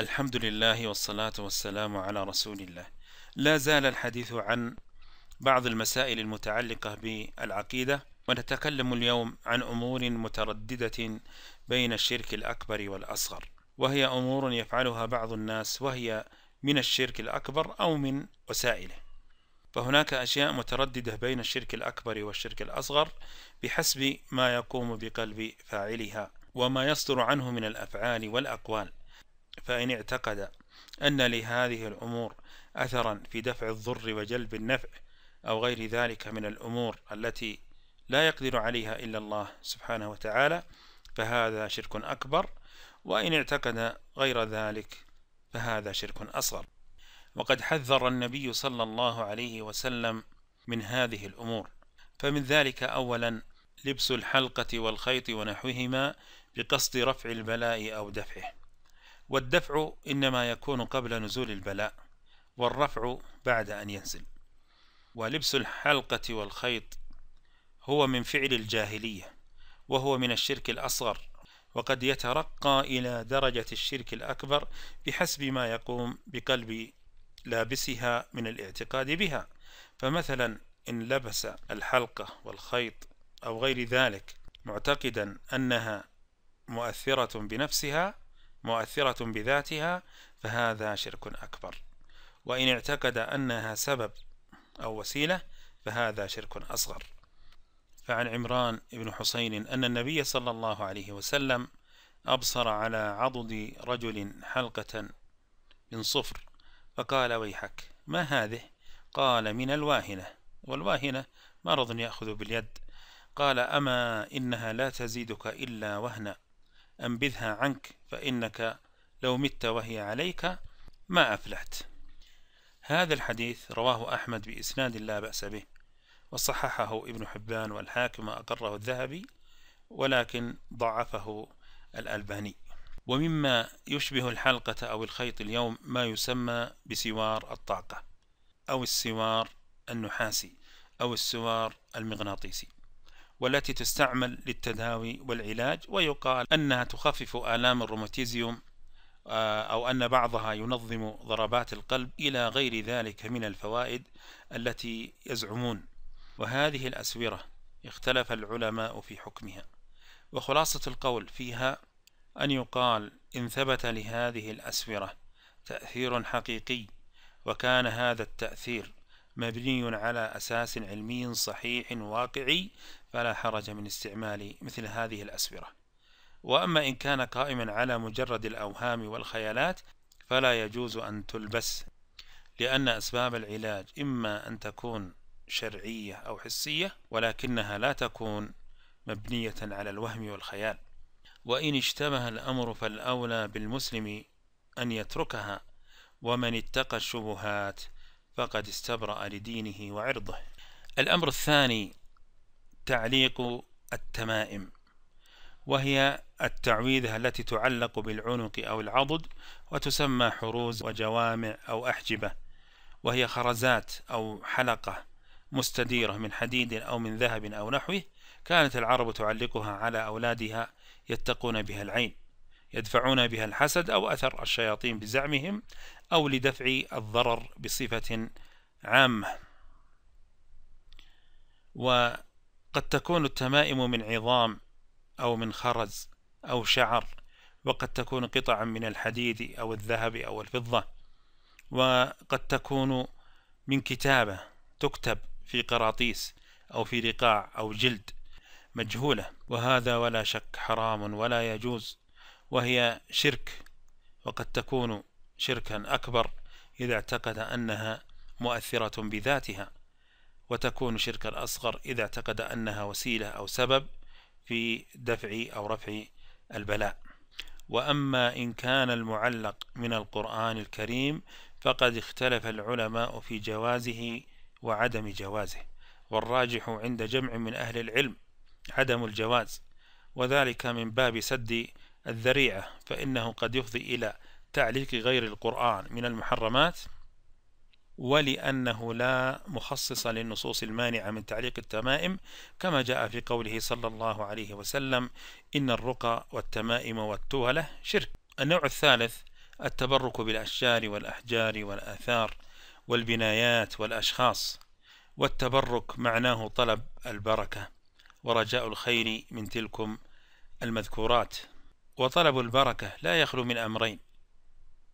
الحمد لله والصلاة والسلام على رسول الله لا زال الحديث عن بعض المسائل المتعلقة بالعقيدة ونتكلم اليوم عن أمور مترددة بين الشرك الأكبر والأصغر وهي أمور يفعلها بعض الناس وهي من الشرك الأكبر أو من وسائله فهناك أشياء مترددة بين الشرك الأكبر والشرك الأصغر بحسب ما يقوم بقلب فاعلها وما يصدر عنه من الأفعال والأقوال فإن اعتقد أن لهذه الأمور أثرا في دفع الضر وجلب النفع أو غير ذلك من الأمور التي لا يقدر عليها إلا الله سبحانه وتعالى فهذا شرك أكبر وإن اعتقد غير ذلك فهذا شرك أصغر وقد حذر النبي صلى الله عليه وسلم من هذه الأمور فمن ذلك أولا لبس الحلقة والخيط ونحوهما بقصد رفع البلاء أو دفعه والدفع إنما يكون قبل نزول البلاء والرفع بعد أن ينزل ولبس الحلقة والخيط هو من فعل الجاهلية وهو من الشرك الأصغر وقد يترقى إلى درجة الشرك الأكبر بحسب ما يقوم بقلب لابسها من الاعتقاد بها فمثلا إن لبس الحلقة والخيط أو غير ذلك معتقدا أنها مؤثرة بنفسها مؤثرة بذاتها فهذا شرك أكبر وإن اعتقد أنها سبب أو وسيلة فهذا شرك أصغر فعن عمران بن حسين أن النبي صلى الله عليه وسلم أبصر على عضد رجل حلقة من صفر فقال ويحك ما هذه قال من الواهنة والواهنة مرض يأخذ باليد قال أما إنها لا تزيدك إلا وهنا أنبذها عنك فإنك لو مت وهي عليك ما أفلحت هذا الحديث رواه أحمد بإسناد لا بأس به وصححه ابن حبان والحاكم أقره الذهبي ولكن ضعفه الألباني ومما يشبه الحلقة أو الخيط اليوم ما يسمى بسوار الطاقة أو السوار النحاسي أو السوار المغناطيسي والتي تستعمل للتداوي والعلاج ويقال أنها تخفف آلام الروماتيزيوم آه، أو أن بعضها ينظم ضربات القلب إلى غير ذلك من الفوائد التي يزعمون وهذه الأسورة اختلف العلماء في حكمها وخلاصة القول فيها أن يقال إن ثبت لهذه الأسورة تأثير حقيقي وكان هذا التأثير مبني على أساس علمي صحيح واقعي فلا حرج من استعمال مثل هذه الأسورة وأما إن كان قائما على مجرد الأوهام والخيالات فلا يجوز أن تلبس لأن أسباب العلاج إما أن تكون شرعية أو حسية ولكنها لا تكون مبنية على الوهم والخيال وإن اشتبه الأمر فالأولى بالمسلم أن يتركها ومن اتقى الشبهات فقد استبرأ لدينه وعرضه الأمر الثاني تعليق التمائم وهي التعويذة التي تعلق بالعنق أو العضد وتسمى حروز وجوامع أو أحجبة وهي خرزات أو حلقة مستديرة من حديد أو من ذهب أو نحوه كانت العرب تعلقها على أولادها يتقون بها العين يدفعون بها الحسد أو أثر الشياطين بزعمهم أو لدفع الضرر بصفة عامة و قد تكون التمائم من عظام أو من خرز أو شعر وقد تكون قطعا من الحديد أو الذهب أو الفضة وقد تكون من كتابة تكتب في قراطيس أو في رقاع أو جلد مجهولة وهذا ولا شك حرام ولا يجوز وهي شرك وقد تكون شركا أكبر إذا اعتقد أنها مؤثرة بذاتها وتكون شركا أصغر إذا اعتقد أنها وسيلة أو سبب في دفع أو رفع البلاء وأما إن كان المعلق من القرآن الكريم فقد اختلف العلماء في جوازه وعدم جوازه والراجح عند جمع من أهل العلم عدم الجواز وذلك من باب سد الذريعة فإنه قد يفضي إلى تعليق غير القرآن من المحرمات ولأنه لا مخصص للنصوص المانعة من تعليق التمائم كما جاء في قوله صلى الله عليه وسلم إن الرقى والتمائم والتهلة شرك النوع الثالث التبرك بالأشجار والأحجار والآثار والبنايات والأشخاص والتبرك معناه طلب البركة ورجاء الخير من تلكم المذكورات وطلب البركة لا يخلو من أمرين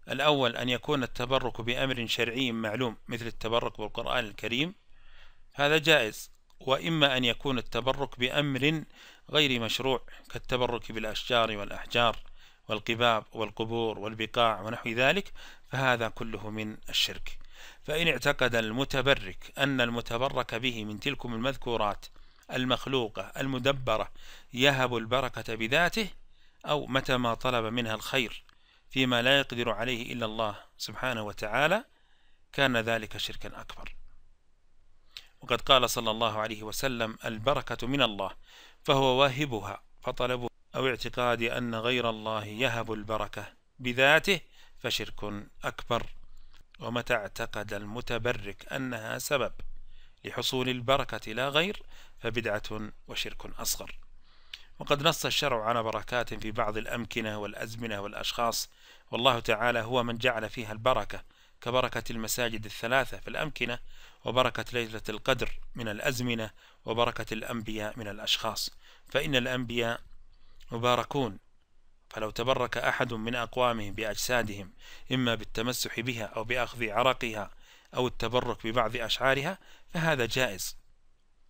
الأول أن يكون التبرك بأمر شرعي معلوم مثل التبرك بالقرآن الكريم هذا جائز وإما أن يكون التبرك بأمر غير مشروع كالتبرك بالأشجار والأحجار والقباب والقبور والبقاع ونحو ذلك فهذا كله من الشرك فإن اعتقد المتبرك أن المتبرك به من تلكم المذكورات المخلوقة المدبرة يهب البركة بذاته أو متى ما طلب منها الخير فيما لا يقدر عليه إلا الله سبحانه وتعالى كان ذلك شركا أكبر وقد قال صلى الله عليه وسلم البركة من الله فهو واهبها فطلب أو اعتقاد أن غير الله يهب البركة بذاته فشرك أكبر ومتى اعتقد المتبرك أنها سبب لحصول البركة لا غير فبدعة وشرك أصغر وقد نص الشرع على بركات في بعض الأمكنة والأزمنة والأشخاص والله تعالى هو من جعل فيها البركة كبركة المساجد الثلاثة في الأمكنة وبركة ليلة القدر من الأزمنة وبركة الأنبياء من الأشخاص فإن الأنبياء مباركون فلو تبرك أحد من أقوامهم بأجسادهم إما بالتمسح بها أو بأخذ عرقها أو التبرك ببعض أشعارها فهذا جائز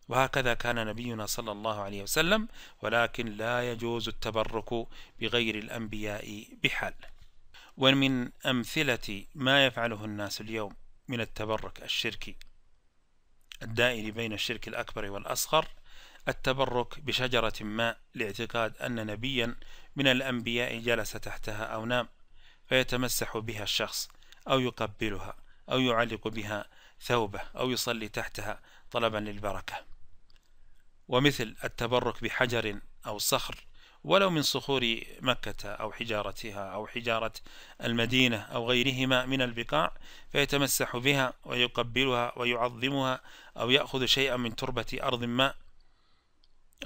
وهكذا كان نبينا صلى الله عليه وسلم ولكن لا يجوز التبرك بغير الأنبياء بحال ومن أمثلة ما يفعله الناس اليوم من التبرك الشركي الدائري بين الشرك الأكبر والأصغر التبرك بشجرة ما لاعتقاد أن نبيا من الأنبياء جلس تحتها أو نام فيتمسح بها الشخص أو يقبلها أو يعلق بها ثوبه أو يصلي تحتها طلبا للبركة ومثل التبرك بحجر أو صخر ولو من صخور مكة أو حجارتها أو حجارة المدينة أو غيرهما من البقاع فيتمسح بها ويقبلها ويعظمها أو يأخذ شيئا من تربة أرض ما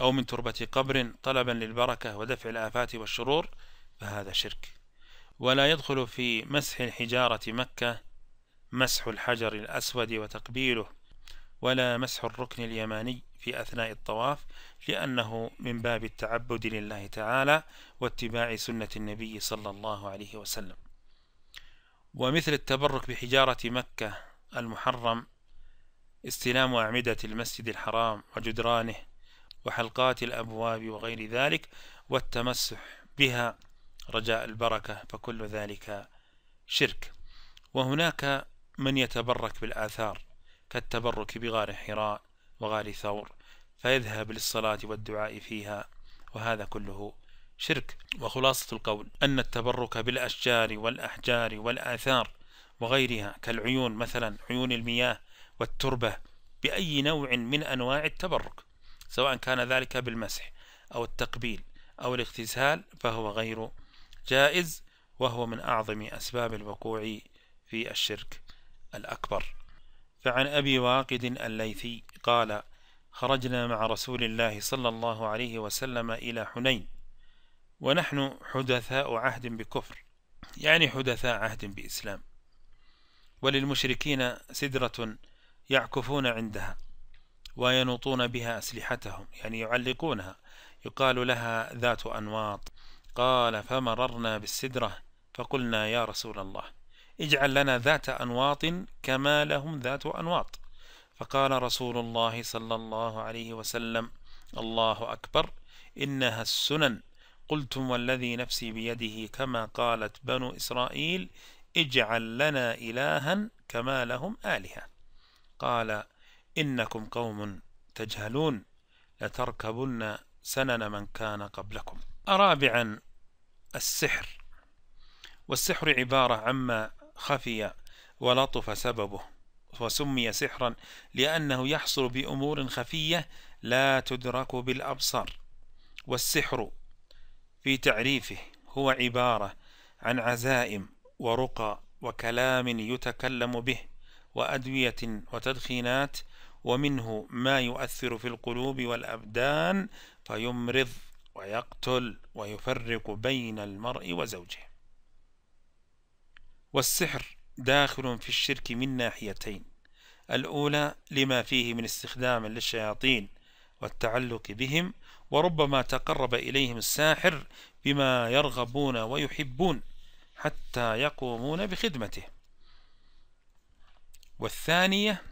أو من تربة قبر طلبا للبركة ودفع الآفات والشرور فهذا شرك ولا يدخل في مسح الحجارة مكة مسح الحجر الأسود وتقبيله ولا مسح الركن اليماني في أثناء الطواف لأنه من باب التعبد لله تعالى واتباع سنة النبي صلى الله عليه وسلم ومثل التبرك بحجارة مكة المحرم استلام أعمدة المسجد الحرام وجدرانه وحلقات الأبواب وغير ذلك والتمسح بها رجاء البركة فكل ذلك شرك وهناك من يتبرك بالآثار كالتبرك بغار حراء وغار ثور فيذهب للصلاة والدعاء فيها وهذا كله شرك وخلاصة القول أن التبرك بالأشجار والأحجار والآثار وغيرها كالعيون مثلا عيون المياه والتربة بأي نوع من أنواع التبرك سواء كان ذلك بالمسح أو التقبيل أو الاغتسال فهو غير جائز وهو من أعظم أسباب الوقوع في الشرك الأكبر فعن أبي واقد الليثي قال خرجنا مع رسول الله صلى الله عليه وسلم إلى حنين ونحن حدثاء عهد بكفر يعني حدثاء عهد بإسلام وللمشركين سدرة يعكفون عندها وينوطون بها أسلحتهم يعني يعلقونها يقال لها ذات أنواط قال فمررنا بالسدرة فقلنا يا رسول الله اجعل لنا ذات أنواط كما لهم ذات أنواط فقال رسول الله صلى الله عليه وسلم الله أكبر إنها السنن قلتم والذي نفسي بيده كما قالت بنو إسرائيل اجعل لنا إلها كما لهم آلهة قال إنكم قوم تجهلون لتركبن سنن من كان قبلكم رابعا السحر والسحر عبارة عما خفي ولطف سببه وسمي سحرا لأنه يحصل بأمور خفية لا تدرك بالأبصار والسحر في تعريفه هو عبارة عن عزائم ورقى وكلام يتكلم به وأدوية وتدخينات ومنه ما يؤثر في القلوب والأبدان فيمرض ويقتل ويفرق بين المرء وزوجه والسحر داخل في الشرك من ناحيتين الأولى لما فيه من استخدام للشياطين والتعلق بهم وربما تقرب إليهم الساحر بما يرغبون ويحبون حتى يقومون بخدمته والثانية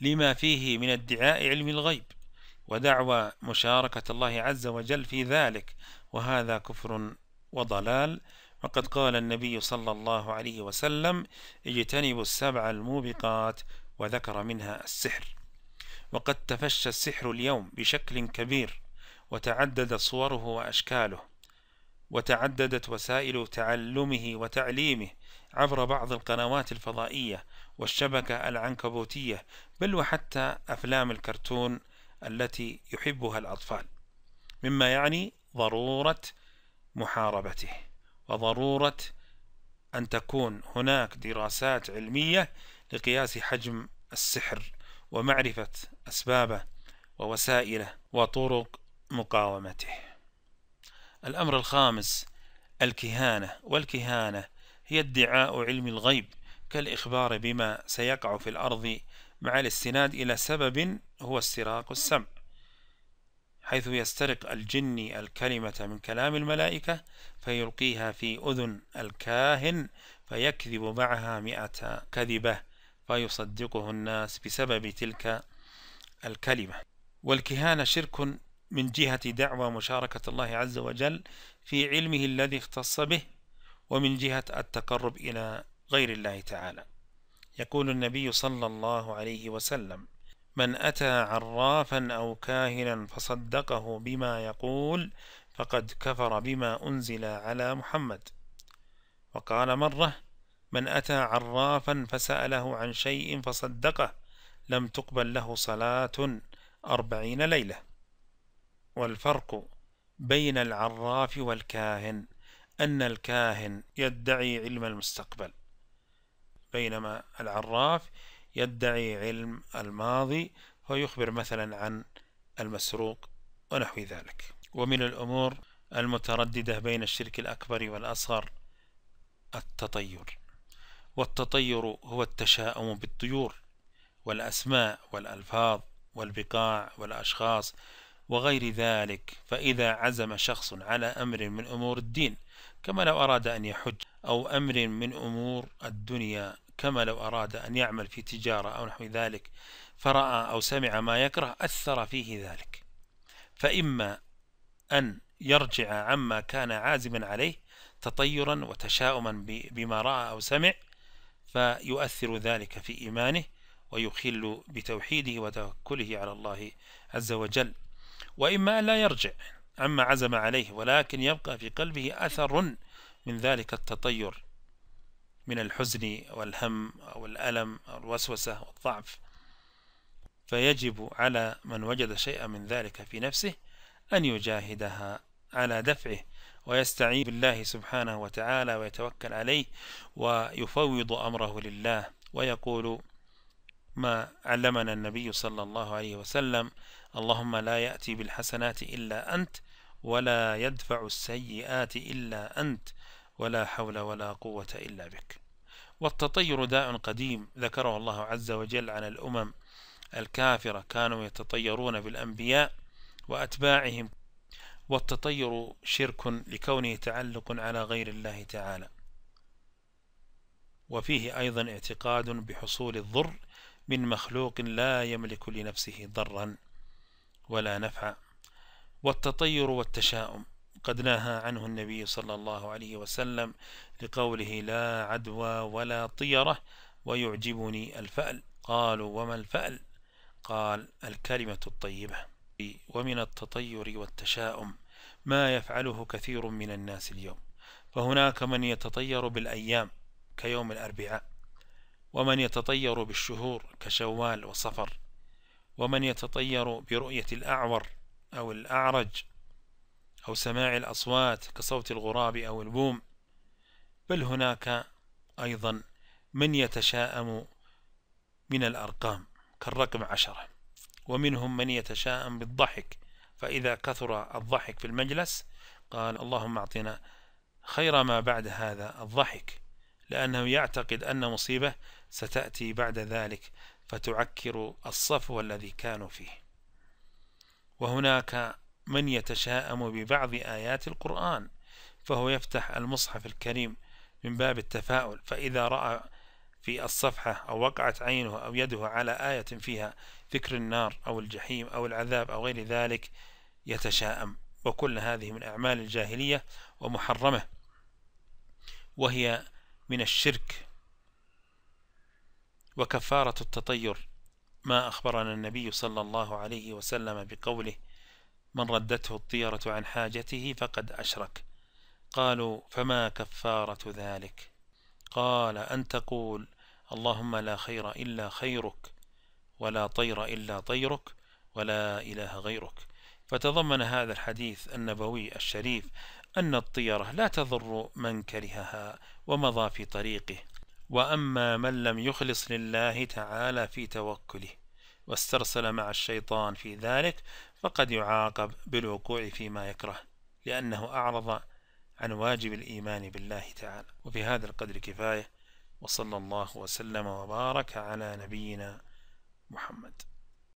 لما فيه من ادعاء علم الغيب ودعوى مشاركة الله عز وجل في ذلك وهذا كفر وضلال وقد قال النبي صلى الله عليه وسلم اجتنبوا السبع الموبقات وذكر منها السحر وقد تفشى السحر اليوم بشكل كبير وتعدد صوره وأشكاله وتعددت وسائل تعلمه وتعليمه عبر بعض القنوات الفضائية والشبكة العنكبوتية بل وحتى أفلام الكرتون التي يحبها الأطفال مما يعني ضرورة محاربته وضرورة أن تكون هناك دراسات علمية لقياس حجم السحر ومعرفة أسبابه ووسائله وطرق مقاومته. الأمر الخامس الكهانة والكهانة هي ادعاء علم الغيب كالإخبار بما سيقع في الأرض مع الاستناد إلى سبب هو استراق السمع حيث يسترق الجني الكلمة من كلام الملائكة فيلقيها في أذن الكاهن فيكذب معها مئة كذبة فيصدقه الناس بسبب تلك الكلمة والكهانة شرك من جهة دعوى مشاركة الله عز وجل في علمه الذي اختص به ومن جهة التقرب إلى غير الله تعالى يقول النبي صلى الله عليه وسلم من أتى عرافا أو كاهنا فصدقه بما يقول فقد كفر بما أنزل على محمد وقال مرة من أتى عرافا فسأله عن شيء فصدقه لم تقبل له صلاة أربعين ليلة والفرق بين العراف والكاهن أن الكاهن يدعي علم المستقبل بينما العراف يدعي علم الماضي ويخبر مثلا عن المسروق ونحو ذلك ومن الأمور المترددة بين الشرك الأكبر والأصغر التطير والتطير هو التشاؤم بالطيور والأسماء والألفاظ والبقاع والأشخاص وغير ذلك فإذا عزم شخص على أمر من أمور الدين كما لو أراد أن يحج أو أمر من أمور الدنيا كما لو أراد أن يعمل في تجارة أو نحو ذلك فرأى أو سمع ما يكره أثر فيه ذلك فإما أن يرجع عما كان عازما عليه تطيرا وتشاؤما بما رأى أو سمع فيؤثر ذلك في إيمانه ويخل بتوحيده وتوكله على الله عز وجل وإما أن لا يرجع عما عزم عليه ولكن يبقى في قلبه أثر من ذلك التطير من الحزن والهم أو الألم أو الوسوسة والضعف فيجب على من وجد شيئا من ذلك في نفسه أن يجاهدها على دفعه ويستعين بالله سبحانه وتعالى ويتوكل عليه ويفوض أمره لله ويقول ما علمنا النبي صلى الله عليه وسلم اللهم لا يأتي بالحسنات إلا أنت ولا يدفع السيئات إلا أنت ولا حول ولا قوة إلا بك والتطير داء قديم ذكره الله عز وجل عن الأمم الكافرة كانوا يتطيرون بالأنبياء وأتباعهم والتطير شرك لكونه تعلق على غير الله تعالى وفيه أيضا اعتقاد بحصول الضر من مخلوق لا يملك لنفسه ضرا ولا نفعا والتطير والتشاؤم قد نهى عنه النبي صلى الله عليه وسلم لقوله لا عدوى ولا طيرة ويعجبني الفأل قالوا وما الفأل قال الكلمة الطيبة ومن التطير والتشاؤم ما يفعله كثير من الناس اليوم فهناك من يتطير بالأيام كيوم الأربعاء ومن يتطير بالشهور كشوال وصفر ومن يتطير برؤية الأعور أو الأعرج أو سماع الأصوات كصوت الغراب أو البوم بل هناك أيضا من يتشاءم من الأرقام كالرقم عشرة ومنهم من يتشاءم بالضحك فإذا كثر الضحك في المجلس قال اللهم أعطنا خير ما بعد هذا الضحك لأنه يعتقد أن مصيبة ستأتي بعد ذلك فتعكر الصفو الذي كانوا فيه وهناك من يتشاءم ببعض آيات القرآن فهو يفتح المصحف الكريم من باب التفاؤل فإذا رأى في الصفحة أو وقعت عينه أو يده على آية فيها ذكر النار أو الجحيم أو العذاب أو غير ذلك يتشاءم وكل هذه من أعمال الجاهلية ومحرمة وهي من الشرك وكفارة التطير ما أخبرنا النبي صلى الله عليه وسلم بقوله من ردته الطيرة عن حاجته فقد أشرك قالوا فما كفارة ذلك قال أن تقول اللهم لا خير إلا خيرك ولا طير إلا طيرك ولا إله غيرك فتضمن هذا الحديث النبوي الشريف أن الطيرة لا تضر من كرهها ومضى في طريقه وأما من لم يخلص لله تعالى في توكله واسترسل مع الشيطان في ذلك فقد يعاقب بالوقوع فيما يكره لأنه أعرض عن واجب الإيمان بالله تعالى وفي هذا القدر كفاية وصلى الله وسلم وبارك على نبينا محمد